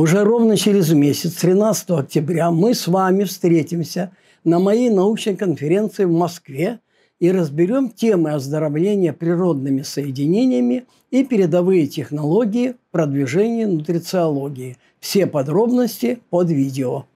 Уже ровно через месяц, 13 октября, мы с вами встретимся на моей научной конференции в Москве и разберем темы оздоровления природными соединениями и передовые технологии продвижения нутрициологии. Все подробности под видео.